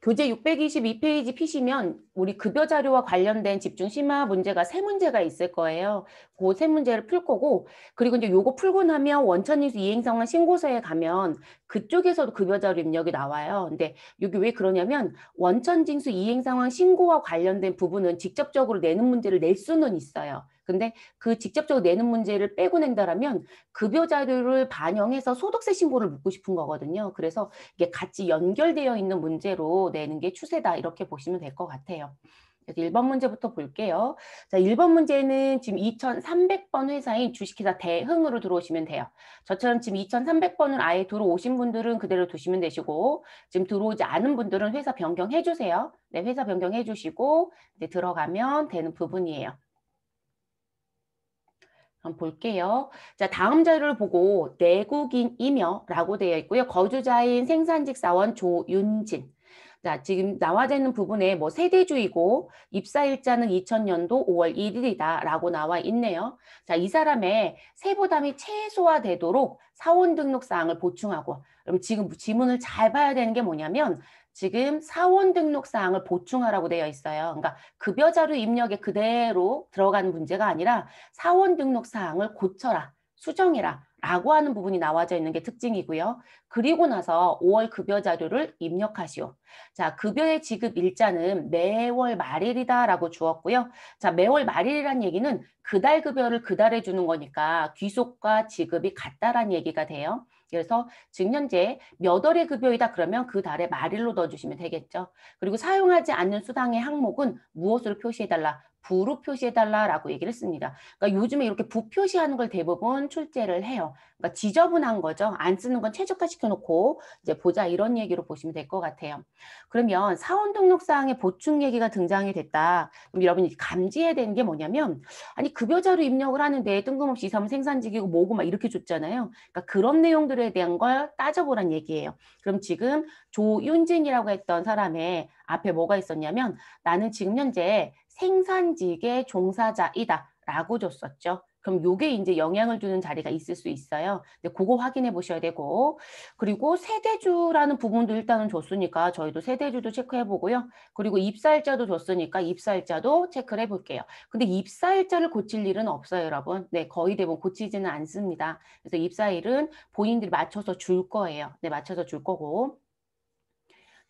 교재 622페이지 피시면 우리 급여 자료와 관련된 집중 심화 문제가 세 문제가 있을 거예요. 그 세 문제를 풀 거고 그리고 이제 요거 풀고 나면 원천인수 이행상환 신고서에 가면 그쪽에서도 급여 자료 입력이 나와요. 근데 여기 왜 그러냐면 원천징수 이행상황 신고와 관련된 부분은 직접적으로 내는 문제를 낼 수는 있어요. 근데 그 직접적으로 내는 문제를 빼고 낸다라면 급여 자료를 반영해서 소득세 신고를 묻고 싶은 거거든요. 그래서 이게 같이 연결되어 있는 문제로 내는 게 추세다 이렇게 보시면 될 것 같아요. 그래서 1번 문제부터 볼게요. 자, 1번 문제는 지금 2300번 회사인 주식회사 대흥으로 들어오시면 돼요. 저처럼 지금 2300번은 아예 들어오신 분들은 그대로 두시면 되시고 지금 들어오지 않은 분들은 회사 변경해 주세요. 네, 회사 변경해 주시고 이제 들어가면 되는 부분이에요. 한번 볼게요. 자, 다음 자료를 보고 내국인이며 라고 되어 있고요. 거주자인 생산직 사원 조윤진. 자, 지금 나와져 있는 부분에 뭐 세대주의고 입사일자는 2000년도 5월 1일이다 라고 나와 있네요. 자, 이 사람의 세부담이 최소화되도록 사원 등록 사항을 보충하고 그럼 지금 지문을 잘 봐야 되는 게 뭐냐면 지금 사원 등록 사항을 보충하라고 되어 있어요. 그러니까 급여 자료 입력에 그대로 들어간 문제가 아니라 사원 등록 사항을 고쳐라, 수정해라 라고 하는 부분이 나와져 있는 게 특징이고요. 그리고 나서 5월 급여 자료를 입력하시오. 자, 급여의 지급 일자는 매월 말일이다라고 주었고요. 자, 매월 말일이란 얘기는 그달 급여를 그달에 주는 거니까 귀속과 지급이 같다란 얘기가 돼요. 그래서 지금 현재 몇 월의 급여이다 그러면 그 달에 말일로 넣어주시면 되겠죠. 그리고 사용하지 않는 수당의 항목은 무엇으로 표시해달라? 부로 표시해달라라고 얘기를 했습니다. 그러니까 요즘에 이렇게 부 표시하는 걸 대부분 출제를 해요. 그러니까 지저분한 거죠. 안 쓰는 건 최적화시켜놓고 이제 보자 이런 얘기로 보시면 될 것 같아요. 그러면 사원 등록사항에 보충 얘기가 등장이 됐다. 그럼 여러분이 감지해야 되는 게 뭐냐면 아니 급여자료 입력을 하는데 뜬금없이 이사면 생산직이고 뭐고 막 이렇게 줬잖아요. 그러니까 그런 내용들에 대한 걸 따져보란 얘기예요. 그럼 지금 조윤진이라고 했던 사람의 앞에 뭐가 있었냐면 나는 지금 현재 생산직의 종사자이다 라고 줬었죠. 그럼 요게 이제 영향을 주는 자리가 있을 수 있어요. 근데 그거 확인해 보셔야 되고 그리고 세대주라는 부분도 일단은 줬으니까 저희도 세대주도 체크해 보고요. 그리고 입사일자도 줬으니까 입사일자도 체크를 해 볼게요. 근데 입사일자를 고칠 일은 없어요, 여러분. 네, 거의 대부분 고치지는 않습니다. 그래서 입사일은 본인들이 맞춰서 줄 거예요. 네, 맞춰서 줄 거고.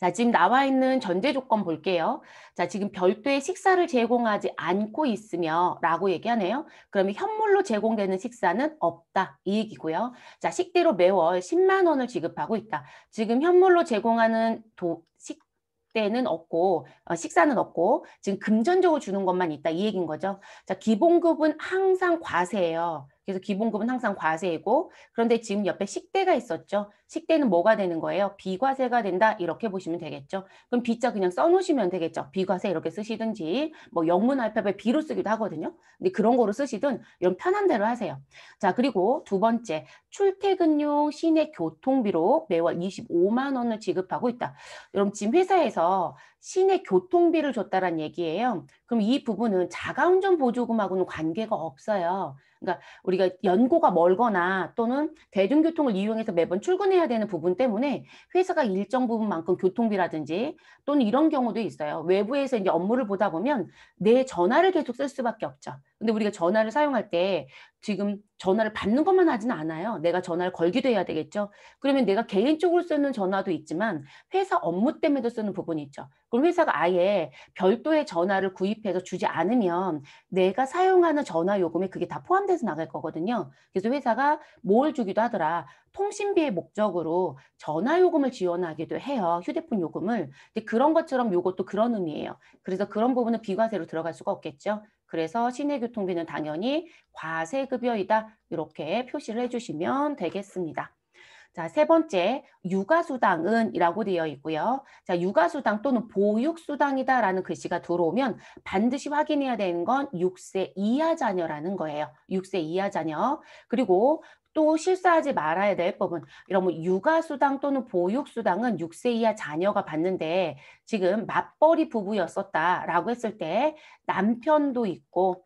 자, 지금 나와 있는 전제 조건 볼게요. 자, 지금 별도의 식사를 제공하지 않고 있으며 라고 얘기하네요. 그러면 현물로 제공되는 식사는 없다. 이 얘기고요. 자, 식대로 매월 10만 원을 지급하고 있다. 지금 현물로 제공하는 도, 식, 때는 없고 어, 식사는 없고 지금 금전적으로 주는 것만 있다 이 얘기인 거죠. 자 기본급은 항상 과세예요. 그래서 기본급은 항상 과세이고 그런데 지금 옆에 식대가 있었죠. 식대는 뭐가 되는 거예요? 비과세가 된다 이렇게 보시면 되겠죠. 그럼 비자 그냥 써놓으시면 되겠죠. 비과세 이렇게 쓰시든지 뭐 영문 알파벳 B로 쓰기도 하거든요. 근데 그런 거로 쓰시든 이런 편한 대로 하세요. 자 그리고 두 번째 출퇴근용 시내 교통비로 매월 25만 원을 지급하고 있다. 여러분 지금 회사에서 시내 교통비를 줬다란 얘기예요. 그럼 이 부분은 자가운전 보조금하고는 관계가 없어요. 그러니까 우리가 연고가 멀거나 또는 대중교통을 이용해서 매번 출근해야 되는 부분 때문에 회사가 일정 부분만큼 교통비라든지 또는 이런 경우도 있어요. 외부에서 이제 업무를 보다 보면 내 전화를 계속 쓸 수밖에 없죠. 근데 우리가 전화를 사용할 때 지금 전화를 받는 것만 하지는 않아요. 내가 전화를 걸기도 해야 되겠죠. 그러면 내가 개인적으로 쓰는 전화도 있지만 회사 업무 때문에도 쓰는 부분이 있죠. 그럼 회사가 아예 별도의 전화를 구입해서 주지 않으면 내가 사용하는 전화 요금에 그게 다 포함돼서 나갈 거거든요. 그래서 회사가 뭘 주기도 하더라. 통신비의 목적으로 전화 요금을 지원하기도 해요. 휴대폰 요금을. 근데 그런 것처럼 요것도 그런 의미예요. 그래서 그런 부분은 비과세로 들어갈 수가 없겠죠. 그래서 시내 교통비는 당연히 과세급여이다. 이렇게 표시를 해주시면 되겠습니다. 자, 세 번째, 육아수당은 이라고 되어 있고요. 자, 육아수당 또는 보육수당이다라는 글씨가 들어오면 반드시 확인해야 되는 건 6세 이하 자녀라는 거예요. 6세 이하 자녀. 그리고 또 실수하지 말아야 될 법은 이런 뭐 육아수당 또는 보육수당은 6세 이하 자녀가 받는데 지금 맞벌이 부부였었다라고 했을 때 남편도 있고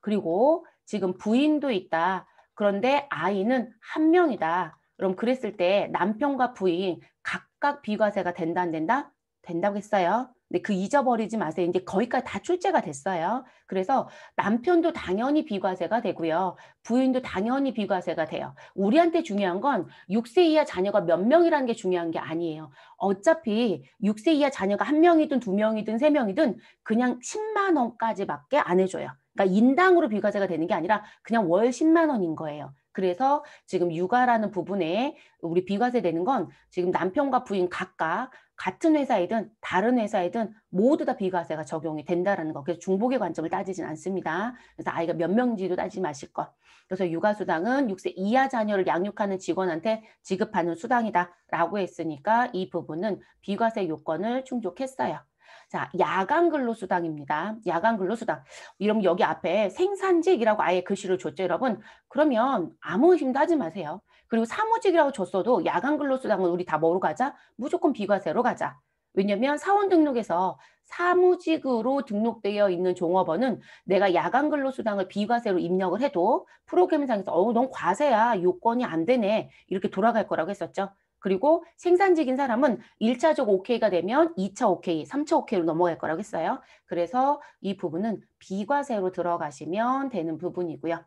그리고 지금 부인도 있다. 그런데 아이는 한 명이다. 그럼 그랬을 때 남편과 부인 각각 비과세가 된다 안 된다? 된다고 했어요. 근데 그 잊어버리지 마세요. 이제 거기까지 다 출제가 됐어요. 그래서 남편도 당연히 비과세가 되고요. 부인도 당연히 비과세가 돼요. 우리한테 중요한 건 6세 이하 자녀가 몇 명이라는 게 중요한 게 아니에요. 어차피 6세 이하 자녀가 한 명이든 두 명이든 세 명이든 그냥 10만 원까지밖에 안 해줘요. 그러니까 인당으로 비과세가 되는 게 아니라 그냥 월 10만 원인 거예요. 그래서 지금 육아라는 부분에 우리 비과세 되는 건 지금 남편과 부인 각각 같은 회사이든 다른 회사이든 모두 다 비과세가 적용이 된다라는 거. 그래서 중복의 관점을 따지진 않습니다. 그래서 아이가 몇 명인지도 따지지 마실 것. 그래서 육아수당은 6세 이하 자녀를 양육하는 직원한테 지급하는 수당이다라고 했으니까 이 부분은 비과세 요건을 충족했어요. 자, 야간 근로수당입니다. 야간 근로수당. 이러면 여기 앞에 생산직이라고 아예 글씨를 줬죠, 여러분. 그러면 아무 의심도 하지 마세요. 그리고 사무직이라고 줬어도 야간 근로수당은 우리 다 뭐로 가자? 무조건 비과세로 가자. 왜냐면 사원 등록에서 사무직으로 등록되어 있는 종업원은 내가 야간 근로수당을 비과세로 입력을 해도 프로그램상에서 어우 넌 과세야 요건이 안 되네 이렇게 돌아갈 거라고 했었죠. 그리고 생산직인 사람은 일차적 오케이가 되면 이차 오케이, 삼차 오케이로 넘어갈 거라고 했어요. 그래서 이 부분은 비과세로 들어가시면 되는 부분이고요.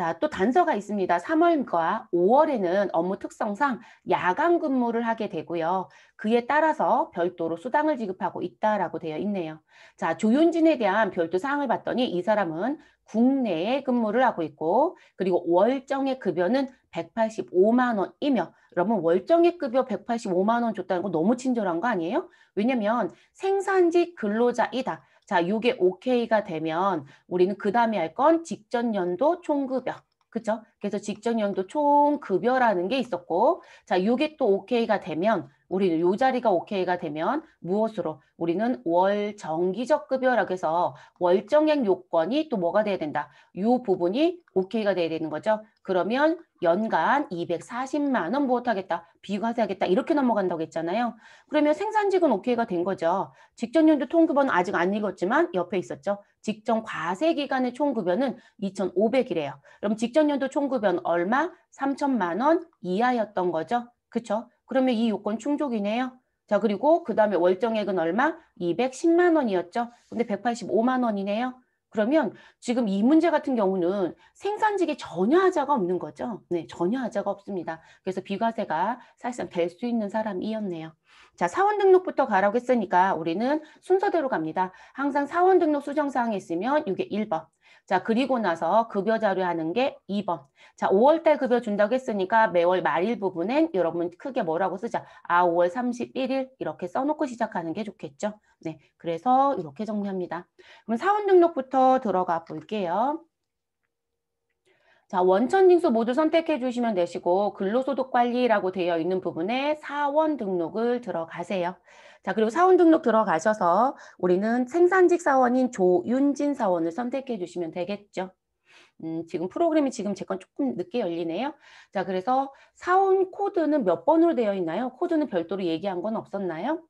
자, 또 단서가 있습니다. 3월과 5월에는 업무 특성상 야간 근무를 하게 되고요. 그에 따라서 별도로 수당을 지급하고 있다라고 되어 있네요. 자, 조윤진에 대한 별도 사항을 봤더니 이 사람은 국내에 근무를 하고 있고 그리고 월정액 급여는 185만 원이며 여러분 월정액 급여 185만 원 줬다는 거 너무 친절한 거 아니에요? 왜냐면 생산직 근로자이다. 자, 요게 오케이가 되면 우리는 그 다음에 할 건 직전 연도 총급여. 그죠? 그래서 직전 연도 총급여라는 게 있었고, 자, 요게 또 오케이가 되면 우리는 요 자리가 오케이가 되면 무엇으로 우리는 월 정기적 급여라고 해서 월정액 요건이 또 뭐가 돼야 된다. 요 부분이 오케이가 돼야 되는 거죠. 그러면 연간 240만 원 무엇하겠다. 비과세하겠다. 이렇게 넘어간다고 했잖아요. 그러면 생산직은 오케이가 된 거죠. 직전연도 통급여는 아직 안 읽었지만 옆에 있었죠. 직전 과세 기간의 총급여는 2,500이래요. 그럼 직전연도 총급여는 얼마? 3천만 원 이하였던 거죠. 그렇죠? 그러면 이 요건 충족이네요. 자 그리고 그 다음에 월정액은 얼마? 210만 원이었죠. 근데 185만 원이네요. 그러면 지금 이 문제 같은 경우는 생산직에 전혀 하자가 없는 거죠. 네, 전혀 하자가 없습니다. 그래서 비과세가 사실상 될 수 있는 사람이었네요. 자, 사원 등록부터 가라고 했으니까 우리는 순서대로 갑니다. 항상 사원 등록 수정사항이 있으면 이게 1번, 자, 그리고 나서 급여 자료 하는 게 2번. 자, 5월 달 급여 준다고 했으니까 매월 말일 부분엔 여러분 크게 뭐라고 쓰자. 아, 5월 31일 이렇게 써놓고 시작하는 게 좋겠죠. 네, 그래서 이렇게 정리합니다. 그럼 사원 등록부터 들어가 볼게요. 자, 원천 징수 모두 선택해 주시면 되시고 근로소득관리라고 되어 있는 부분에 사원 등록을 들어가세요. 자, 그리고 사원 등록 들어가셔서 우리는 생산직 사원인 조윤진 사원을 선택해 주시면 되겠죠. 음, 지금 프로그램이 지금 제 건 조금 늦게 열리네요. 자, 그래서 사원 코드는 몇 번으로 되어 있나요? 코드는 별도로 얘기한 건 없었나요?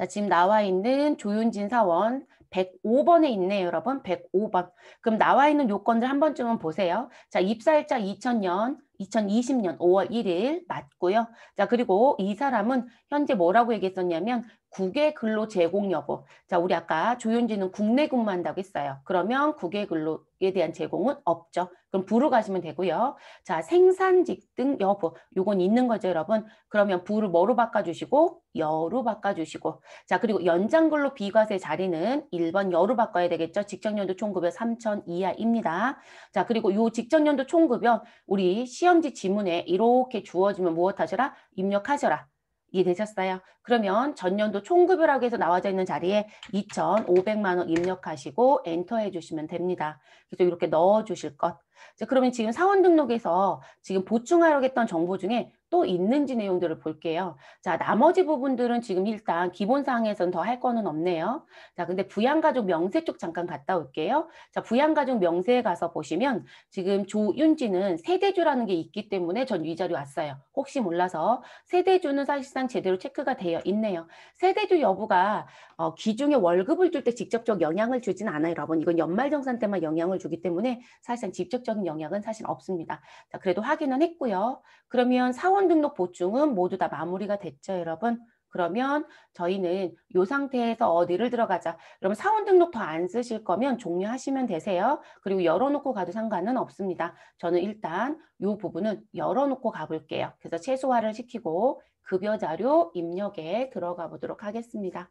자, 지금 나와 있는 조윤진 사원 105번에 있네요, 여러분. 105번. 그럼 나와 있는 요건들 한 번쯤은 보세요. 자, 입사일자 2000년, 2020년 5월 1일 맞고요. 자, 그리고 이 사람은 현재 뭐라고 얘기했었냐면 국외 근로 제공 여부. 자, 우리 아까 조윤진은 국내 근무한다고 했어요. 그러면 국외 근로 에 대한 제공은 없죠. 그럼 부로 가시면 되고요. 자, 생산직 등 여부. 요건 있는 거죠, 여러분. 그러면 부를 뭐로 바꿔주시고 여로 바꿔주시고 자, 그리고 연장근로 비과세 자리는 1번 여로 바꿔야 되겠죠. 직장년도 총급여 3천 이하입니다. 자, 그리고 요 직장년도 총급여 우리 시험지 지문에 이렇게 주어지면 무엇하셔라? 입력하셔라. 이해되셨어요? 그러면 전년도 총급여라고 해서 나와져 있는 자리에 2,500만 원 입력하시고 엔터 해주시면 됩니다. 그래서 이렇게 넣어주실 것. 자, 그러면 지금 사원 등록에서 지금 보충하려고 했던 정보 중에 또 있는지 내용들을 볼게요. 자, 나머지 부분들은 지금 일단 기본사항에선 더할 거는 없네요. 자, 근데 부양가족 명세 쪽 잠깐 갔다 올게요. 자, 부양가족 명세에 가서 보시면 지금 조윤지는 세대주라는 게 있기 때문에 전이 자료 왔어요. 혹시 몰라서 세대주는 사실상 제대로 체크가 되어 있네요. 세대주 여부가 어, 기중에 월급을 줄 때 직접적 영향을 주진 않아요, 여러분. 이건 연말정산 때만 영향을 주기 때문에 사실상 직접적 직접적인 영향은 사실 없습니다. 자, 그래도 확인은 했고요. 그러면 사원 등록 보충은 모두 다 마무리가 됐죠, 여러분? 그러면 저희는 이 상태에서 어디를 들어가자. 그러면 사원 등록 더 안 쓰실 거면 종료하시면 되세요. 그리고 열어놓고 가도 상관은 없습니다. 저는 일단 이 부분은 열어놓고 가볼게요. 그래서 최소화를 시키고 급여 자료 입력에 들어가 보도록 하겠습니다.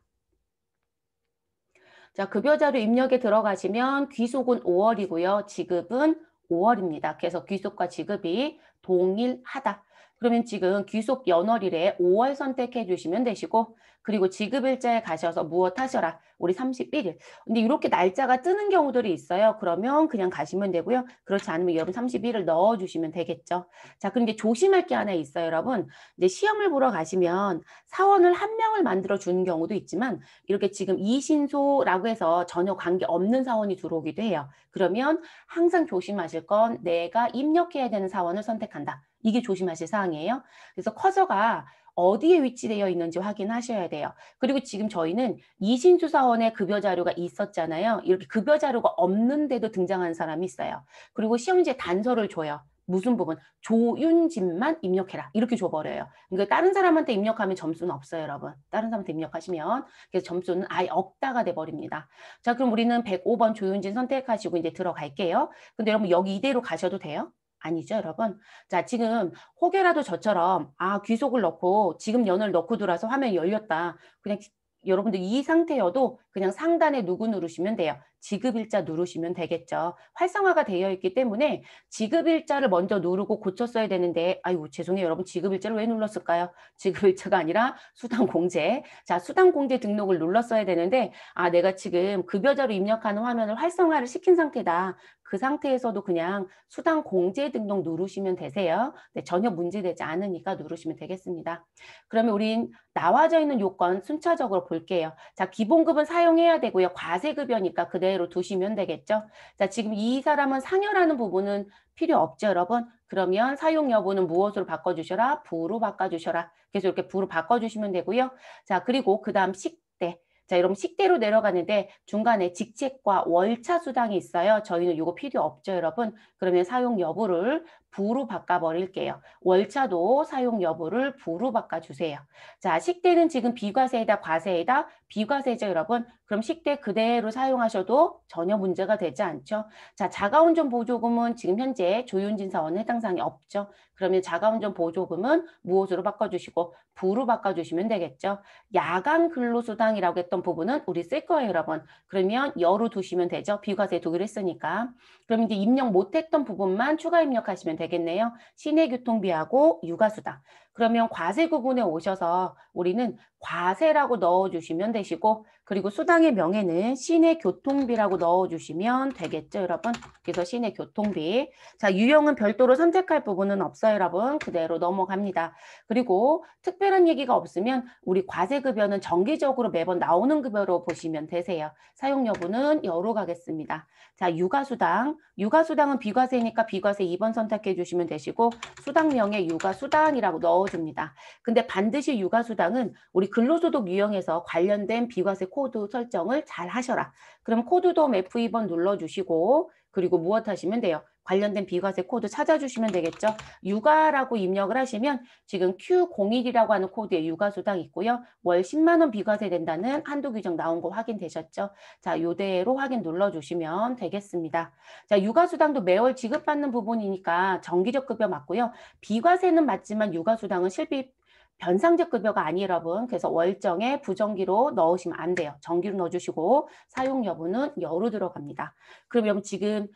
자, 급여 자료 입력에 들어가시면 귀속은 5월이고요. 지급은 5월입니다. 그래서 귀속과 지급이 동일하다. 그러면 지금 귀속 연월일에 5월 선택해 주시면 되시고 그리고 지급일자에 가셔서 무엇 하셔라 우리 31일 근데 이렇게 날짜가 뜨는 경우들이 있어요 그러면 그냥 가시면 되고요 그렇지 않으면 여러분 31일 넣어주시면 되겠죠 자 그럼 이제 조심할 게 하나 있어요 여러분 이제 시험을 보러 가시면 사원을 한 명을 만들어 주는 경우도 있지만 이렇게 지금 이신소라고 해서 전혀 관계없는 사원이 들어오기도 해요 그러면 항상 조심하실 건 내가 입력해야 되는 사원을 선택한다 이게 조심하실 사항이에요. 그래서 커서가 어디에 위치되어 있는지 확인하셔야 돼요. 그리고 지금 저희는 이신조사원의 급여 자료가 있었잖아요. 이렇게 급여 자료가 없는데도 등장한 사람이 있어요. 그리고 시험지에 단서를 줘요. 무슨 부분 조윤진만 입력해라 이렇게 줘버려요. 그러니까 다른 사람한테 입력하면 점수는 없어요, 여러분. 다른 사람한테 입력하시면 그래서 점수는 아예 없다가 돼버립니다. 자, 그럼 우리는 105번 조윤진 선택하시고 이제 들어갈게요. 근데 여러분 여기 이대로 가셔도 돼요. 아니죠, 여러분? 자, 지금 혹여라도 저처럼 아, 귀속을 넣고 지금 연을 넣고 들어와서 화면이 열렸다. 그냥 여러분들 이 상태여도 그냥 상단에 누구 누르시면 돼요. 지급일자 누르시면 되겠죠. 활성화가 되어 있기 때문에 지급일자를 먼저 누르고 고쳤어야 되는데 아이고 죄송해요. 여러분 지급일자를 왜 눌렀을까요? 지급일자가 아니라 수당공제. 자 수당공제 등록을 눌렀어야 되는데 아 내가 지금 급여자로 입력하는 화면을 활성화를 시킨 상태다. 그 상태에서도 그냥 수당 공제 등록 누르시면 되세요. 네, 전혀 문제되지 않으니까 누르시면 되겠습니다. 그러면 우린 나와져 있는 요건 순차적으로 볼게요. 자, 기본급은 사용 사용해야 되고요. 과세급여니까 그대로 두시면 되겠죠. 자, 지금 이 사람은 상여라는 부분은 필요 없죠, 여러분? 그러면 사용 여부는 무엇으로 바꿔주셔라? 부로 바꿔주셔라. 계속 이렇게 부로 바꿔주시면 되고요. 자, 그리고 그 다음 식대. 자, 여러분 식대로 내려가는데 중간에 직책과 월차 수당이 있어요. 저희는 이거 필요 없죠, 여러분? 그러면 사용 여부를 부로 바꿔버릴게요. 월차도 사용 여부를 부로 바꿔주세요. 자, 식대는 지금 비과세에다 과세에다 비과세죠, 여러분. 그럼 식대 그대로 사용하셔도 전혀 문제가 되지 않죠. 자, 자가운전 보조금은 지금 현재 조윤진 사원 해당 사항이 없죠. 그러면 자가운전 보조금은 무엇으로 바꿔주시고 부로 바꿔주시면 되겠죠. 야간 근로수당이라고 했던 부분은 우리 쓸 거예요, 여러분. 그러면 여로 두시면 되죠. 비과세 두기로 했으니까. 그럼 이제 입력 못했던 부분만 추가 입력하시면 되겠네요. 시내 교통비하고 육아수당. 그러면 과세 구분에 오셔서 우리는 과세라고 넣어주시면 되시고 그리고 수당의 명예는 시내 교통비라고 넣어주시면 되겠죠 여러분 그래서 시내 교통비 자 유형은 별도로 선택할 부분은 없어요 여러분 그대로 넘어갑니다 그리고 특별한 얘기가 없으면 우리 과세급여는 정기적으로 매번 나오는 급여로 보시면 되세요 사용 여부는 여로 가겠습니다 자 육아수당 육아수당은 비과세니까 비과세 2번 선택해 주시면 되시고 수당명예 육아수당이라고 넣어줍니다 근데 반드시 육아수당 사항은 우리 근로소득 유형에서 관련된 비과세 코드 설정을 잘 하셔라. 그럼 코드돔 F2번 눌러주시고 그리고 무엇 하시면 돼요? 관련된 비과세 코드 찾아주시면 되겠죠. 육아라고 입력을 하시면 지금 Q01이라고 하는 코드에 육아수당 있고요. 월 10만 원 비과세 된다는 한도 규정 나온 거 확인되셨죠? 자, 요대로 확인 눌러주시면 되겠습니다. 자, 육아수당도 매월 지급받는 부분이니까 정기적 급여 맞고요. 비과세는 맞지만 육아수당은 실비 변상적 급여가 아니에요 여러분 그래서 월정에 부정기로 넣으시면 안 돼요 정기로 넣어주시고 사용 여부는 여로 들어갑니다 그럼 여러분 지금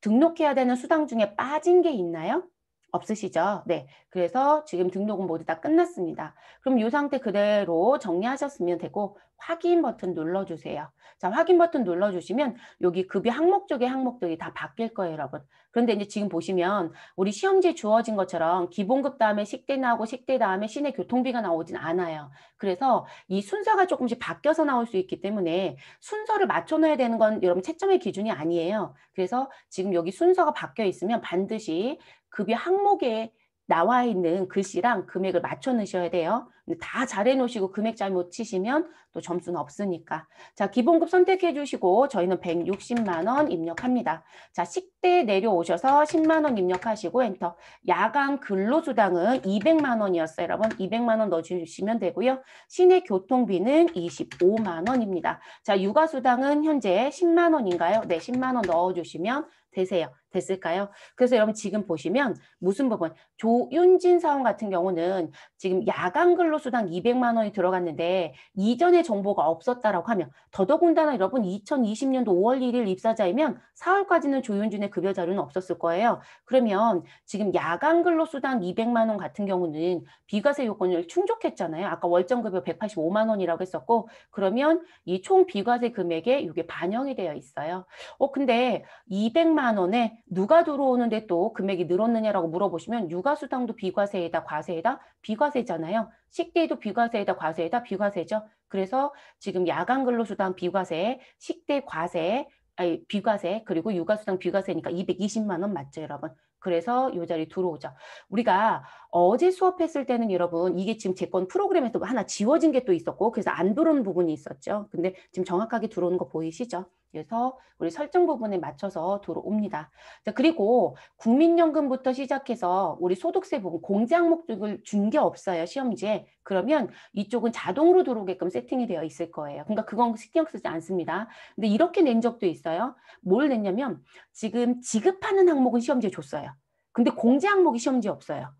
등록해야 되는 수당 중에 빠진 게 있나요? 없으시죠? 네. 그래서 지금 등록은 모두 다 끝났습니다. 그럼 이 상태 그대로 정리하셨으면 되고 확인 버튼 눌러주세요. 자, 확인 버튼 눌러주시면 여기 급여 항목 쪽의 항목들이 다 바뀔 거예요, 여러분. 그런데 이제 지금 보시면 우리 시험지에 주어진 것처럼 기본급 다음에 식대 나오고 식대 다음에 시내 교통비가 나오진 않아요. 그래서 이 순서가 조금씩 바뀌어서 나올 수 있기 때문에 순서를 맞춰놔야 되는 건 여러분 채점의 기준이 아니에요. 그래서 지금 여기 순서가 바뀌어 있으면 반드시 급여 항목에 나와 있는 글씨랑 금액을 맞춰 넣으셔야 돼요. 다 잘해 놓으시고 금액 잘못 치시면 또 점수는 없으니까. 자, 기본급 선택해 주시고 저희는 160만 원 입력합니다. 자, 식대 내려오셔서 10만 원 입력하시고 엔터. 야간 근로수당은 200만 원이었어요, 여러분. 200만 원 넣어 주시면 되고요. 시내 교통비는 25만 원입니다. 자, 육아수당은 현재 10만 원인가요? 네, 10만 원 넣어 주시면 되세요. 됐을까요? 그래서 여러분 지금 보시면 무슨 부분 조윤진 사원 같은 경우는 지금 야간 근로수당 200만 원이 들어갔는데 이전에 정보가 없었다라고 하면 더더군다나 여러분 2020년도 5월 1일 입사자이면 4월까지는 조윤진의 급여 자료는 없었을 거예요. 그러면 지금 야간 근로수당 200만 원 같은 경우는 비과세 요건을 충족했잖아요. 아까 월정 급여 185만 원이라고 했었고 그러면 이 총 비과세 금액에 이게 반영이 되어 있어요. 어 근데 200만 원에 누가 들어오는데 또 금액이 늘었느냐라고 물어보시면 육아수당도 비과세에다 과세에다 비과세잖아요. 식대도 비과세에다 과세에다 비과세죠. 그래서 지금 야간 근로수당 비과세, 식대 과세, 아니 비과세 그리고 육아수당 비과세니까 220만 원 맞죠 여러분. 그래서 요 자리 들어오죠. 우리가 어제 수업했을 때는 여러분 이게 지금 제 건 프로그램에서 하나 지워진 게 또 있었고 그래서 안 들어온 부분이 있었죠. 근데 지금 정확하게 들어오는 거 보이시죠? 그래서 우리 설정 부분에 맞춰서 들어옵니다. 자, 그리고 국민연금부터 시작해서 우리 소득세 부분 공제 항목 쪽을 준 게 없어요. 시험지에. 그러면 이쪽은 자동으로 들어오게끔 세팅이 되어 있을 거예요. 그러니까 그건 신경 쓰지 않습니다. 근데 이렇게 낸 적도 있어요. 뭘 냈냐면 지금 지급하는 항목은 시험지에 줬어요. 근데 공제 항목이 시험지에 없어요.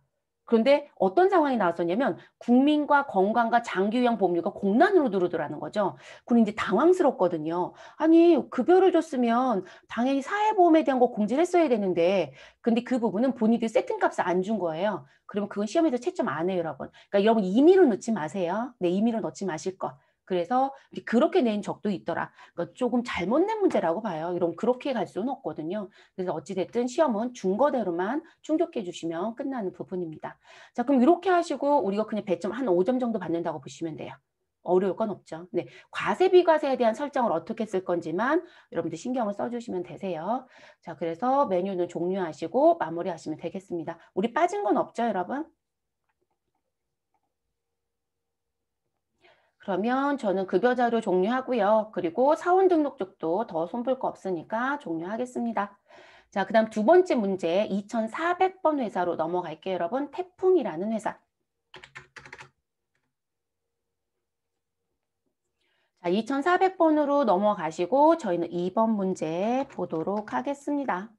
그런데 어떤 상황이 나왔었냐면 국민과 건강과 장기요양 보험료가 공란으로 누르더라는 거죠. 그리 이제 당황스럽거든요. 아니 급여를 줬으면 당연히 사회보험에 대한 거 공지를 했어야 되는데 근데 그 부분은 본인들 그 세팅값을 안 준 거예요. 그러면 그건 시험에서 채점 안 해요 여러분. 그러니까 여러분 임의로 넣지 마세요. 네 임의로 넣지 마실 거. 그래서 그렇게 낸 적도 있더라. 그러니까 조금 잘못 낸 문제라고 봐요. 이런 그렇게 갈 수는 없거든요. 그래서 어찌됐든 시험은 중거대로만 충족해 주시면 끝나는 부분입니다. 자, 그럼 이렇게 하시고 우리가 그냥 배점 한 5점 정도 받는다고 보시면 돼요. 어려울 건 없죠. 네, 과세 비과세에 대한 설정을 어떻게 쓸 건지만 여러분들 신경을 써주시면 되세요. 자, 그래서 메뉴는 종료하시고 마무리하시면 되겠습니다. 우리 빠진 건 없죠, 여러분? 그러면 저는 급여자료 그 종료하고요. 그리고 사원 등록쪽도더 손볼 거 없으니까 종료하겠습니다. 자, 그 다음 두 번째 문제 2400번 회사로 넘어갈게요. 여러분, 태풍이라는 회사. 자, 2400번으로 넘어가시고 저희는 2번 문제 보도록 하겠습니다.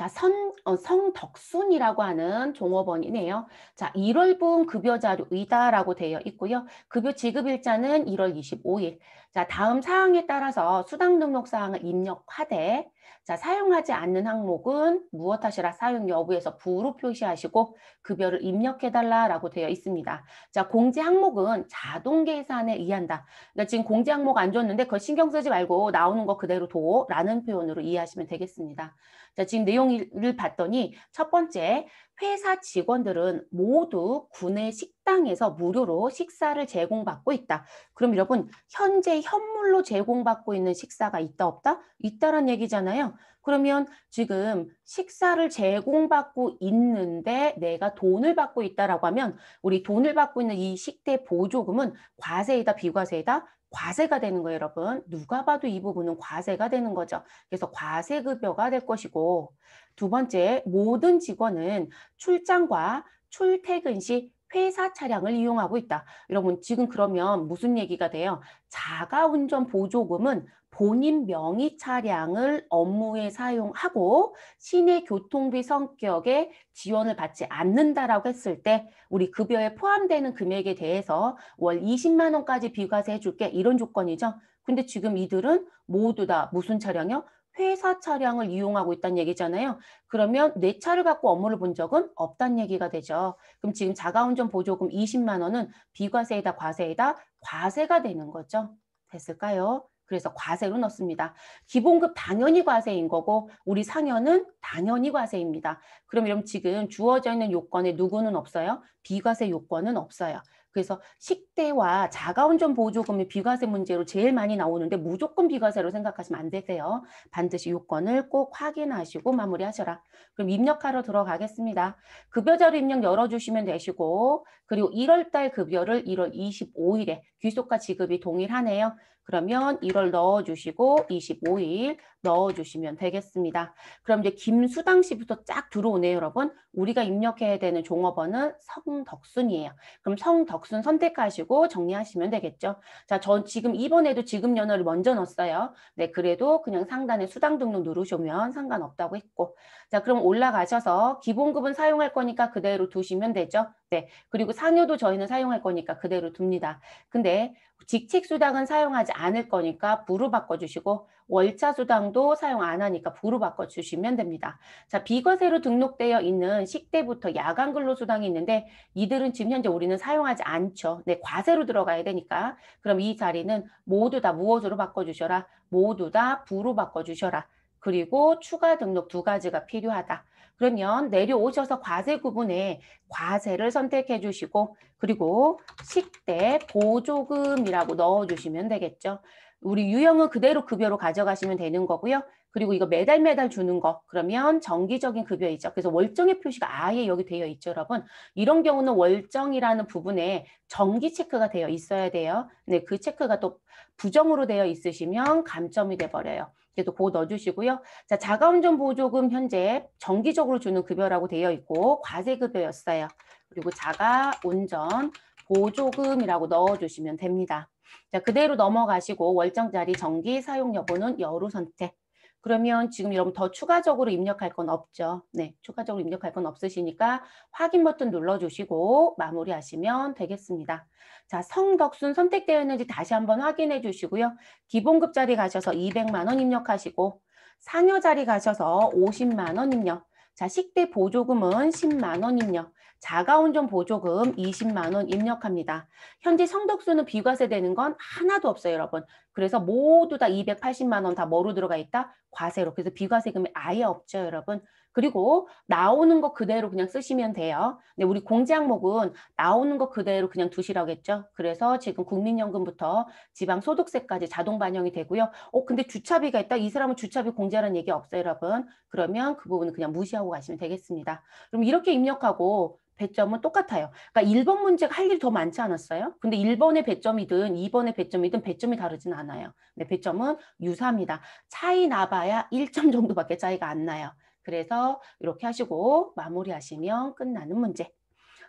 자, 선, 어, 성덕순이라고 하는 종업원이네요. 자, 1월분 급여 자료이다라고 되어 있고요. 급여 지급일자는 1월 25일. 자, 다음 사항에 따라서 수당 등록 사항을 입력하되 자, 사용하지 않는 항목은 무엇하시라 사용 여부에서 부로 표시하시고 급여를 입력해달라라고 되어 있습니다. 자, 공지 항목은 자동 계산에 의한다. 그러니까 지금 공지 항목 안 줬는데 그걸 신경 쓰지 말고 나오는 거 그대로 도라는 표현으로 이해하시면 되겠습니다. 자, 지금 내용을 봤더니 첫 번째 회사 직원들은 모두 군의 식당에서 무료로 식사를 제공받고 있다. 그럼 여러분 현재 현물로 제공받고 있는 식사가 있다 없다? 있다란 얘기잖아요. 그러면 지금 식사를 제공받고 있는데 내가 돈을 받고 있다라고 하면 우리 돈을 받고 있는 이 식대 보조금은 과세이다 비과세이다 과세가 되는 거예요, 여러분. 누가 봐도 이 부분은 과세가 되는 거죠. 그래서 과세급여가 될 것이고 두 번째, 모든 직원은 출장과 출퇴근 시 회사 차량을 이용하고 있다. 여러분 지금 그러면 무슨 얘기가 돼요? 자가운전 보조금은 본인 명의 차량을 업무에 사용하고 시내 교통비 성격에 지원을 받지 않는다라고 했을 때 우리 급여에 포함되는 금액에 대해서 월 20만 원까지 비과세 해줄게 이런 조건이죠. 근데 지금 이들은 모두 다 무슨 차량이요? 회사 차량을 이용하고 있다는 얘기잖아요. 그러면 내 차를 갖고 업무를 본 적은 없다는 얘기가 되죠. 그럼 지금 자가운전 보조금 20만 원은 비과세이다 과세이다 과세가 되는 거죠. 됐을까요? 그래서 과세로 넣습니다. 기본급 당연히 과세인 거고 우리 상여는 당연히 과세입니다. 그럼 지금 주어져 있는 요건에 누구는 없어요? 비과세 요건은 없어요. 그래서 식대와 자가운전 보조금이 비과세 문제로 제일 많이 나오는데 무조건 비과세로 생각하시면 안 되세요. 반드시 요건을 꼭 확인하시고 마무리하셔라. 그럼 입력하러 들어가겠습니다. 급여자료 입력 열어주시면 되시고 그리고 1월달 급여를 1월 25일에 귀속과 지급이 동일하네요. 그러면 1월 넣어주시고 25일 넣어주시면 되겠습니다. 그럼 이제 김수당 씨부터 쫙 들어오네요, 여러분. 우리가 입력해야 되는 종업원은 성덕순이에요. 그럼 성덕순 선택하시고 정리하시면 되겠죠. 자, 전 지금 이번에도 지금 연월을 먼저 넣었어요. 네, 그래도 그냥 상단에 수당 등록 누르시면 상관없다고 했고. 자, 그럼 올라가셔서 기본급은 사용할 거니까 그대로 두시면 되죠. 네, 그리고 상여도 저희는 사용할 거니까 그대로 둡니다. 근데 직책 수당은 사용하지 않을 거니까 부로 바꿔주시고 월차 수당도 사용 안 하니까 부로 바꿔주시면 됩니다. 자, 비과세로 등록되어 있는 식대부터 야간 근로 수당이 있는데 이들은 지금 현재 우리는 사용하지 않죠. 네, 과세로 들어가야 되니까 그럼 이 자리는 모두 다 무엇으로 바꿔주셔라? 모두 다 부로 바꿔주셔라. 그리고 추가 등록 두 가지가 필요하다. 그러면 내려오셔서 과세 구분에 과세를 선택해 주시고 그리고 식대 보조금이라고 넣어주시면 되겠죠. 우리 유형은 그대로 급여로 가져가시면 되는 거고요. 그리고 이거 매달 매달 주는 거 그러면 정기적인 급여이죠. 그래서 월정의 표시가 아예 여기 되어 있죠, 여러분. 이런 경우는 월정이라는 부분에 정기 체크가 되어 있어야 돼요. 근데 그 체크가 또 부정으로 되어 있으시면 감점이 돼 버려요. 그래도 그거 넣어주시고요. 자, 자가운전 보조금 현재 정기적으로 주는 급여라고 되어 있고 과세급여였어요. 그리고 자가운전 보조금이라고 넣어주시면 됩니다. 자, 그대로 넘어가시고 월정자리 정기 사용 여부는 여로 선택. 그러면 지금 여러분 더 추가적으로 입력할 건 없죠. 네, 추가적으로 입력할 건 없으시니까 확인 버튼 눌러주시고 마무리하시면 되겠습니다. 자, 성덕순 선택되어 있는지 다시 한번 확인해 주시고요. 기본급 자리 가셔서 200만 원 입력하시고 상여 자리 가셔서 50만 원 입력. 자, 식대 보조금은 10만 원 입력. 자가운전 보조금 20만 원 입력합니다. 현재 성덕수는 비과세 되는 건 하나도 없어요, 여러분. 그래서 모두 다 280만 원다 뭐로 들어가 있다? 과세로. 그래서 비과세금이 아예 없죠, 여러분. 그리고 나오는 거 그대로 그냥 쓰시면 돼요. 근데 우리 공제 항목은 나오는 거 그대로 그냥 두시라고 했죠. 그래서 지금 국민연금부터 지방소득세까지 자동 반영이 되고요. 어, 근데 주차비가 있다? 이 사람은 주차비 공제라는 얘기 없어요, 여러분. 그러면 그 부분은 그냥 무시하고 가시면 되겠습니다. 그럼 이렇게 입력하고 배점은 똑같아요. 그러니까 1번 문제가 할 일이 더 많지 않았어요? 근데 1번의 배점이든 2번의 배점이든 배점이 다르진 않아요. 근데 배점은 유사합니다. 차이 나봐야 1점 정도밖에 차이가 안 나요. 그래서 이렇게 하시고 마무리하시면 끝나는 문제.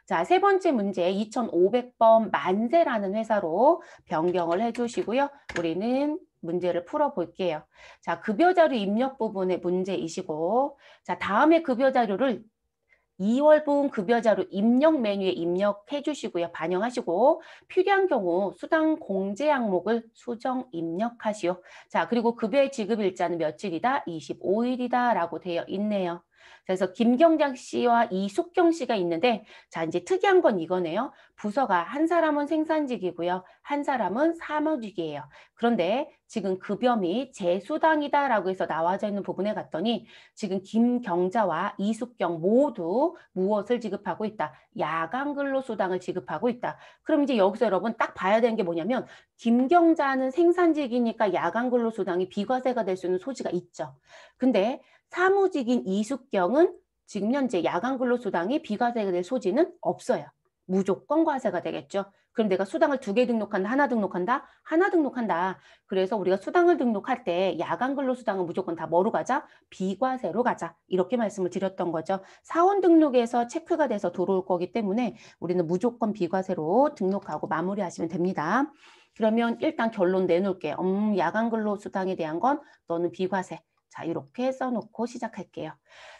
자, 세 번째 문제 2500번 만세라는 회사로 변경을 해주시고요. 우리는 문제를 풀어볼게요. 자, 급여자료 입력 부분의 문제이시고 자, 다음에 급여자료를 2월분 급여자로 입력 메뉴에 입력해 주시고요. 반영하시고 필요한 경우 수당 공제 항목을 수정 입력하시오. 자, 그리고 급여의 지급 일자는 며칠이다? 25일이다 라고 되어 있네요. 그래서 김경장 씨와 이숙경 씨가 있는데 자 이제 특이한 건 이거네요. 부서가 한 사람은 생산직이고요. 한 사람은 사무직이에요. 그런데 지금 급여 그 및 재수당이다 라고 해서 나와져 있는 부분에 갔더니 지금 김경자와 이숙경 모두 무엇을 지급하고 있다. 야간 근로수당을 지급하고 있다. 그럼 이제 여기서 여러분 딱 봐야 되는 게 뭐냐면 김경자는 생산직이니까 야간 근로수당이 비과세가 될 수 있는 소지가 있죠. 근데 사무직인 이숙경은 지금 현재 야간 근로수당이 비과세가 될 소지는 없어요. 무조건 과세가 되겠죠. 그럼 내가 수당을 두 개 등록한다, 하나 등록한다, 하나 등록한다. 그래서 우리가 수당을 등록할 때 야간 근로수당은 무조건 다 뭐로 가자? 비과세로 가자. 이렇게 말씀을 드렸던 거죠. 사원 등록에서 체크가 돼서 들어올 거기 때문에 우리는 무조건 비과세로 등록하고 마무리하시면 됩니다. 그러면 일단 결론 내놓을게. 음, 야간 근로수당에 대한 건 너는 비과세. 자, 이렇게 써놓고 시작할게요.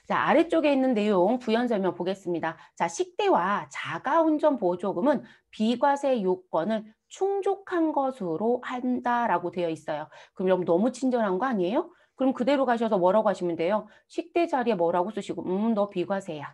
자, 아래쪽에 있는 내용 부연 설명 보겠습니다. 자, 식대와 자가운전 보조금은 비과세 요건을 충족한 것으로 한다라고 되어 있어요. 그럼 여러분 너무 친절한 거 아니에요? 그럼 그대로 가셔서 뭐라고 하시면 돼요? 식대 자리에 뭐라고 쓰시고 음, 너 비과세야.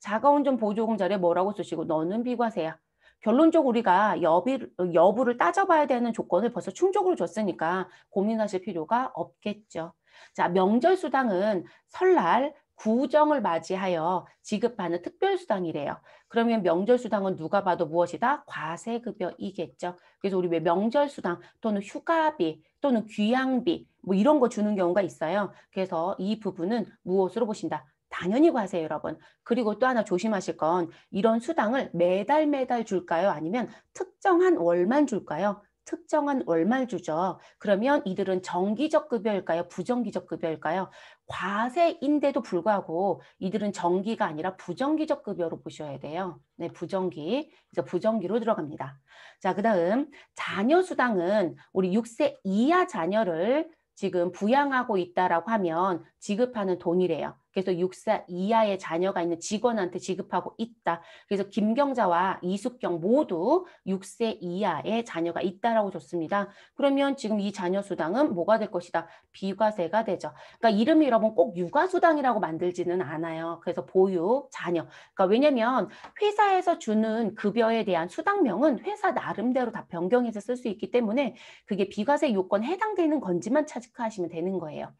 자가운전 보조금 자리에 뭐라고 쓰시고 너는 비과세야. 결론적으로 우리가 여비, 여부를 따져봐야 되는 조건을 벌써 충족으로 줬으니까 고민하실 필요가 없겠죠. 자, 명절 수당은 설날 구정을 맞이하여 지급하는 특별수당이래요. 그러면 명절수당은 누가 봐도 무엇이다? 과세급여이겠죠. 그래서 우리 왜 명절수당 또는 휴가비 또는 귀향비뭐 이런 거 주는 경우가 있어요. 그래서 이 부분은 무엇으로 보신다? 당연히 과세 여러분. 그리고 또 하나 조심하실 건 이런 수당을 매달 매달 줄까요? 아니면 특정한 월만 줄까요? 특정한 월말 주죠. 그러면 이들은 정기적 급여일까요? 부정기적 급여일까요? 과세인데도 불구하고 이들은 정기가 아니라 부정기적 급여로 보셔야 돼요. 네, 부정기. 이제 부정기로 들어갑니다. 자, 그다음 자녀 수당은 우리 6세 이하 자녀를 지금 부양하고 있다라고 하면 지급하는 돈이래요. 그래서 6세 이하의 자녀가 있는 직원한테 지급하고 있다. 그래서 김경자와 이숙경 모두 6세 이하의 자녀가 있다라고 줬습니다. 그러면 지금 이 자녀 수당은 뭐가 될 것이다? 비과세가 되죠. 그러니까 이름이 여러분 꼭 육아 수당이라고 만들지는 않아요. 그래서 보육 자녀. 그러니까 왜냐면 회사에서 주는 급여에 대한 수당명은 회사 나름대로 다 변경해서 쓸 수 있기 때문에 그게 비과세 요건 해당되는 건지만 크하시면 되는 거예요.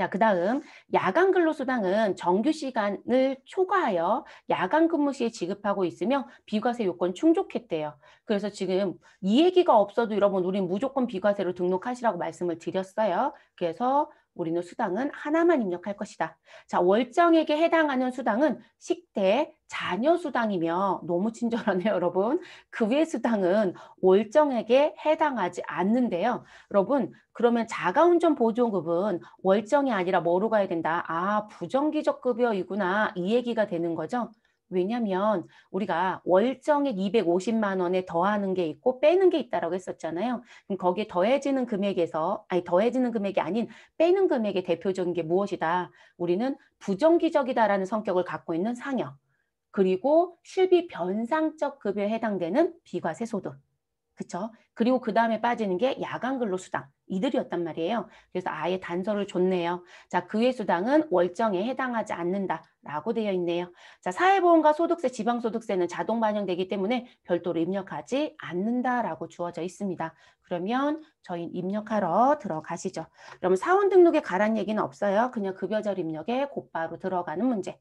자, 그 다음 야간 근로수당은 정규 시간을 초과하여 야간 근무 시에 지급하고 있으며 비과세 요건 충족했대요. 그래서 지금 이 얘기가 없어도 여러분 우린 무조건 비과세로 등록하시라고 말씀을 드렸어요. 그래서 우리는 수당은 하나만 입력할 것이다. 자, 월정액에 해당하는 수당은 식대, 자녀 수당이며 너무 친절하네요, 여러분. 그 외 수당은 월정액에 해당하지 않는데요. 여러분, 그러면 자가운전 보조금은 월정이 아니라 뭐로 가야 된다? 아, 부정기적급여이구나. 이 얘기가 되는 거죠. 왜냐면 우리가 월정액 250만 원에 더하는 게 있고 빼는 게 있다라고 했었잖아요. 그럼 거기에 더해지는 금액에서 아니 더해지는 금액이 아닌 빼는 금액의 대표적인 게 무엇이다. 우리는 부정기적이다라는 성격을 갖고 있는 상여 그리고 실비 변상적 급여에 해당되는 비과세 소득 그쵸? 그리고 그 다음에 빠지는 게 야간 근로수당. 이들이었단 말이에요. 그래서 아예 단서를 줬네요. 자, 그의 수당은 월정에 해당하지 않는다. 라고 되어 있네요. 자, 사회보험과 소득세, 지방소득세는 자동 반영되기 때문에 별도로 입력하지 않는다라고 주어져 있습니다. 그러면 저희 입력하러 들어가시죠. 그러면 사원 등록에 가란 얘기는 없어요. 그냥 급여절 입력에 곧바로 들어가는 문제.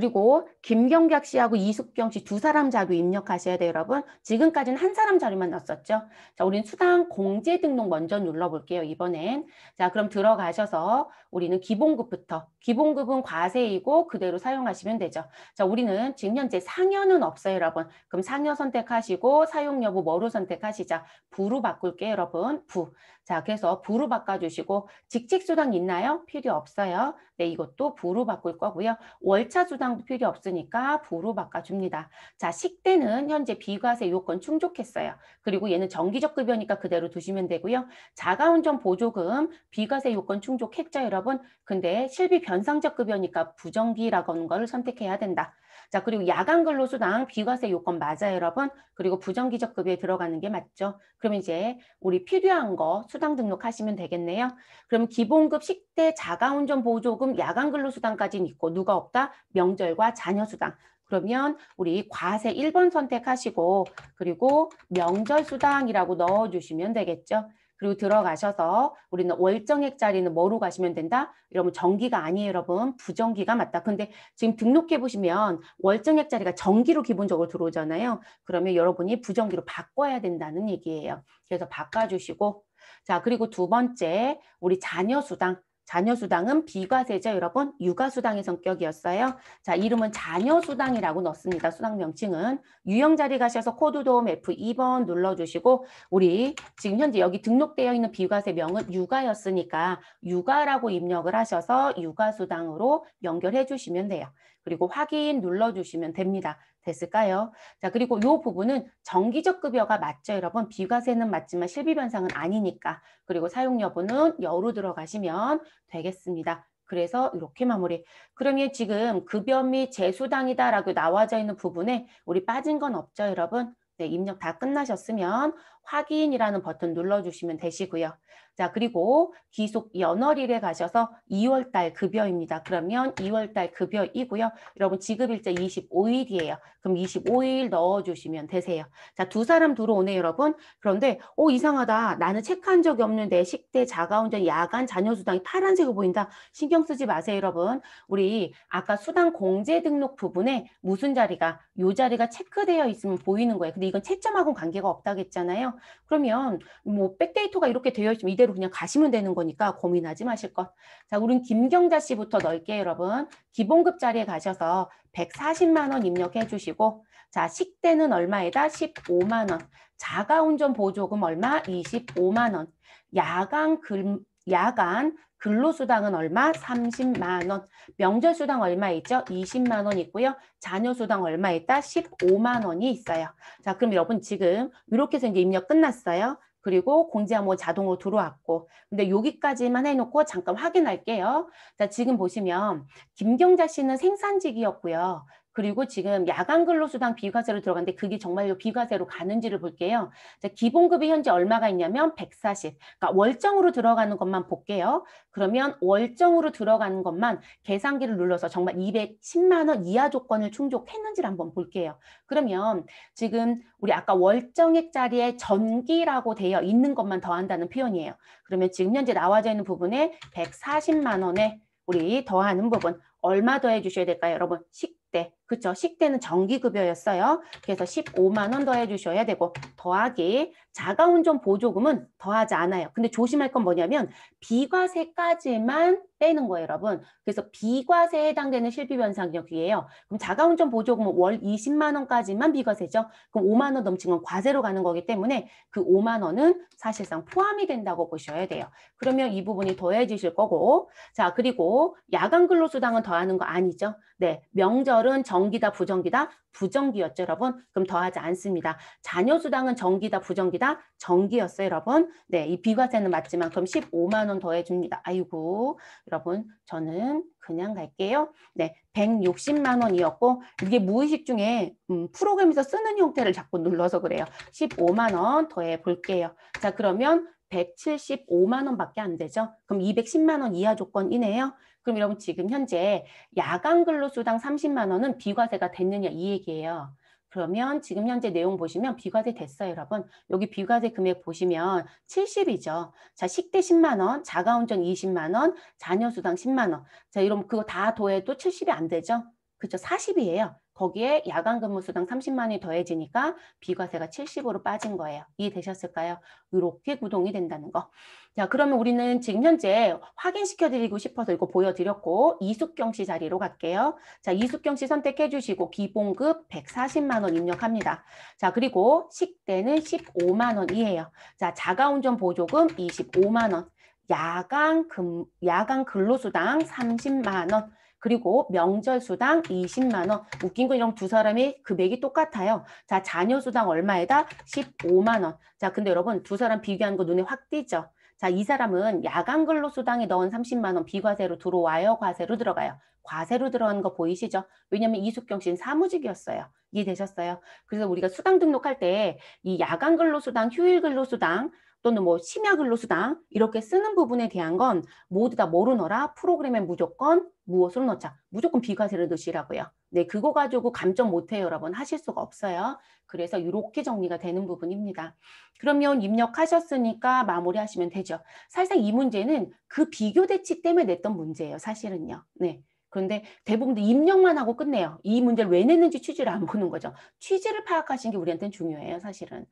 그리고 김경략 씨하고 이숙경 씨 두 사람 자료 입력하셔야 돼요, 여러분. 지금까지는 한 사람 자료만 넣었었죠. 자, 우리는 수당 공제 등록 먼저 눌러볼게요, 이번엔. 자, 그럼 들어가셔서 우리는 기본급부터. 기본급은 과세이고 그대로 사용하시면 되죠. 자, 우리는 지금 현재 상여는 없어요, 여러분. 그럼 상여 선택하시고 사용 여부 뭐로 선택하시자. 부로 바꿀게요, 여러분. 부. 자, 그래서 부로 바꿔주시고 직책 수당 있나요? 필요 없어요. 네, 이것도 부로 바꿀 거고요. 월차 수당 사항도 필요 없으니까 부로 바꿔줍니다. 자, 식대는 현재 비과세 요건 충족했어요. 그리고 얘는 정기적 급여니까 그대로 두시면 되고요. 자가운전 보조금 비과세 요건 충족했죠, 여러분? 근데 실비 변상적 급여니까 부정비라는 걸 선택해야 된다. 자, 그리고 야간 근로수당 비과세 요건 맞아요, 여러분? 그리고 부정기적 급여에 들어가는 게 맞죠? 그럼 이제 우리 필요한 거 수당 등록하시면 되겠네요. 그럼 기본급, 식대, 자가운전 보조금, 야간 근로수당까지는 있고 누가 없다? 명절과 자녀수당. 그러면 우리 과세 1번 선택하시고 그리고 명절수당이라고 넣어주시면 되겠죠. 그리고 들어가셔서 우리는 월정액짜리는 뭐로 가시면 된다? 여러분 정기가 아니에요 여러분 부정기가 맞다. 근데 지금 등록해 보시면 월정액짜리가 정기로 기본적으로 들어오잖아요. 그러면 여러분이 부정기로 바꿔야 된다는 얘기예요. 그래서 바꿔주시고 자 그리고 두 번째 우리 자녀 수당 자녀수당은 비과세죠, 여러분. 육아수당의 성격이었어요. 자, 이름은 자녀수당이라고 넣습니다. 수당 명칭은. 유형자리 가셔서 코드도움 F2번 눌러주시고 우리 지금 현재 여기 등록되어 있는 비과세 명은 육아였으니까 육아라고 입력을 하셔서 육아수당으로 연결해 주시면 돼요. 그리고 확인 눌러주시면 됩니다. 됐을까요? 자, 그리고 이 부분은 정기적 급여가 맞죠, 여러분? 비과세는 맞지만 실비 변상은 아니니까. 그리고 사용 여부는 여로 들어가시면 되겠습니다. 그래서 이렇게 마무리. 그러면 지금 급여 및 재수당이다라고 나와져 있는 부분에 우리 빠진 건 없죠, 여러분? 네, 입력 다 끝나셨으면 확인이라는 버튼 눌러주시면 되시고요. 자 그리고 기속 연월일에 가셔서 2월달 급여입니다. 그러면 2월달 급여이고요. 여러분 지급일자 25일이에요. 그럼 25일 넣어주시면 되세요. 자 두 사람 들어오네 여러분. 그런데 오 어, 이상하다. 나는 체크한 적이 없는데 식대, 자가운전, 야간, 자녀수당이 파란색으로 보인다. 신경 쓰지 마세요 여러분. 우리 아까 수당 공제 등록 부분에 무슨 자리가 요 자리가 체크되어 있으면 보이는 거예요. 근데 이건 채점하고 는 관계가 없다고 했잖아요. 그러면 뭐 백데이터가 이렇게 되어 있으면 이대로 그냥 가시면 되는 거니까 고민하지 마실 것. 자, 우린 김경자 씨부터 넓게 여러분 기본급 자리에 가셔서 140만 원 입력해 주시고 자, 식대는 얼마에다? 15만 원. 자가운전 보조금 얼마? 25만 원. 야간 근, 야간 근로수당은 얼마? 30만 원. 명절수당 얼마 있죠? 20만 원 있고요. 자녀수당 얼마 있다? 15만 원이 있어요. 자, 그럼 여러분 지금 이렇게 해서 이제 입력 끝났어요. 그리고 공지항목 뭐 자동으로 들어왔고 근데 여기까지만 해놓고 잠깐 확인할게요. 자 지금 보시면 김경자 씨는 생산직이었고요. 그리고 지금 야간 근로수당 비과세로 들어갔는데 그게 정말로 비과세로 가는지를 볼게요. 자, 기본급이 현재 얼마가 있냐면 140. 그러니까 월정으로 들어가는 것만 볼게요. 그러면 월정으로 들어가는 것만 계산기를 눌러서 정말 210만 원 이하 조건을 충족했는지를 한번 볼게요. 그러면 지금 우리 아까 월정액 자리에 전기라고 되어 있는 것만 더한다는 표현이에요. 그러면 지금 현재 나와져 있는 부분에 140만 원에 우리 더하는 부분 얼마 더해 주셔야 될까요? 여러분 식대 그쵸. 식대는 정기급여였어요. 그래서 15만 원 더해 주셔야 되고 더하기 자가운전 보조금은 더하지 않아요. 근데 조심할 건 뭐냐면 비과세까지만 빼는 거예요, 여러분. 그래서 비과세에 해당되는 실비변상력이에요. 그럼 자가운전 보조금은 월 20만 원까지만 비과세죠. 그럼 5만 원 넘친 건 과세로 가는 거기 때문에 그 5만 원은 사실상 포함이 된다고 보셔야 돼요. 그러면 이 부분이 더해지실 거고 자 그리고 야간 근로수당은 더하는 거 아니죠. 네 명절은 정 정기다 부정기다 부정기였죠 여러분 그럼 더하지 않습니다 자녀수당은 정기다 부정기다 정기였어요 여러분 네이 비과세는 맞지만 그럼 15만 원 더해줍니다 아이고 여러분 저는 그냥 갈게요 네 160만 원이었고 이게 무의식 중에 음, 프로그램에서 쓰는 형태를 자꾸 눌러서 그래요 15만 원 더해 볼게요 자 그러면 175만 원밖에 안 되죠 그럼 210만 원 이하 조건이네요 그럼 여러분 지금 현재 야간 근로수당 30만 원은 비과세가 됐느냐 이 얘기예요. 그러면 지금 현재 내용 보시면 비과세 됐어요, 여러분. 여기 비과세 금액 보시면 70이죠. 자, 식대 10만 원, 자가운전 20만 원, 자녀 수당 10만 원. 자, 여러분 그거 다 더해도 70이 안 되죠? 그죠? 40이에요. 거기에 야간 근무 수당 30만이 더해지니까 비과세가 70으로 빠진 거예요. 이해되셨을까요? 이렇게 구동이 된다는 거. 자, 그러면 우리는 지금 현재 확인시켜드리고 싶어서 이거 보여드렸고 이숙경 씨 자리로 갈게요. 자, 이숙경 씨 선택해 주시고 기본급 140만 원 입력합니다. 자, 그리고 식대는 15만 원이에요. 자, 자가운전 보조금 25만 원, 야간 금 야간 근로수당 30만 원. 그리고 명절 수당 20만 원. 웃긴 건 이런 두 사람이 금액이 똑같아요. 자, 자녀 수당 얼마에다? 15만 원. 자, 근데 여러분 두 사람 비교한 거 눈에 확 띄죠? 자, 이 사람은 야간 근로 수당에 넣은 30만 원 비과세로 들어와요. 과세로 들어가요. 과세로 들어간 거 보이시죠? 왜냐면 이숙경 씨는 사무직이었어요. 이해되셨어요? 그래서 우리가 수당 등록할 때 이 야간 근로 수당, 휴일 근로 수당 또는 뭐 심야근로 수당 이렇게 쓰는 부분에 대한 건 모두 다 뭐로 넣어라? 프로그램에 무조건 무엇을 넣자? 무조건 비과세를 넣으시라고요. 네, 그거 가지고 감점 못해요. 여러분 하실 수가 없어요. 그래서 이렇게 정리가 되는 부분입니다. 그러면 입력하셨으니까 마무리하시면 되죠. 사실상 이 문제는 그 비교 대치 때문에 냈던 문제예요. 사실은요. 네. 그런데 대부분도 입력만 하고 끝내요. 이 문제를 왜 냈는지 취지를 안 보는 거죠. 취지를 파악하시는 게 우리한테는 중요해요, 사실은.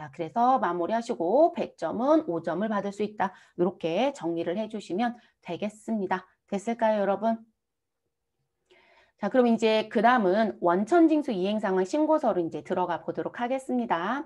자, 그래서 마무리하시고 100점은 5점을 받을 수 있다. 이렇게 정리를 해주시면 되겠습니다. 됐을까요, 여러분? 자, 그럼 이제 그 다음은 원천징수 이행상황 신고서로 이제 들어가 보도록 하겠습니다.